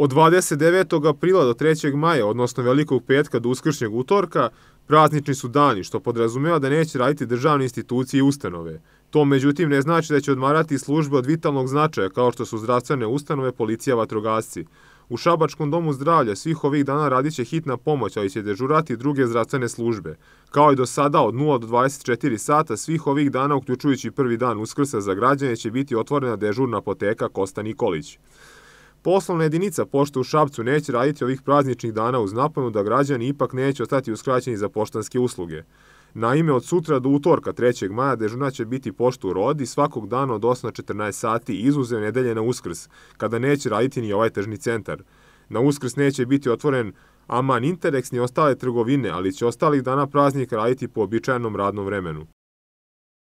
Od 29. aprila do 3. maja, odnosno Velikog petka do uskršnjeg utorka, praznični su dani, što podrazumeva da neće raditi državne institucije i ustanove. To međutim ne znači da će odmarati službe od vitalnog značaja kao što su zdravstvene ustanove, policija, vatrogasci. U Šabačkom domu zdravlja svih ovih dana radit će hitna pomoć, ali će dežurati druge zdravstvene službe. Kao i do sada, od 0 do 24 sata, svih ovih dana, uključujući prvi dan uskrsa za građane, će biti otvorena dežurna apoteka Kosta Nikolić. Poslovna jedinica pošte u Šapcu neće raditi ovih prazničnih dana uz napomenu da građani ipak neće ostati uskraćeni za poštanske usluge. Naime, od sutra do utorka 3. maja dežurna će biti pošta u Rodi svakog dana od 8 na 14 sati, izuzev nedelje na Uskrs, kada neće raditi ni ovaj težni centar. Na Uskrs neće biti otvoren Aman Interex ni ostale trgovine, ali će ostalih dana praznika raditi po običajnom radnom vremenu.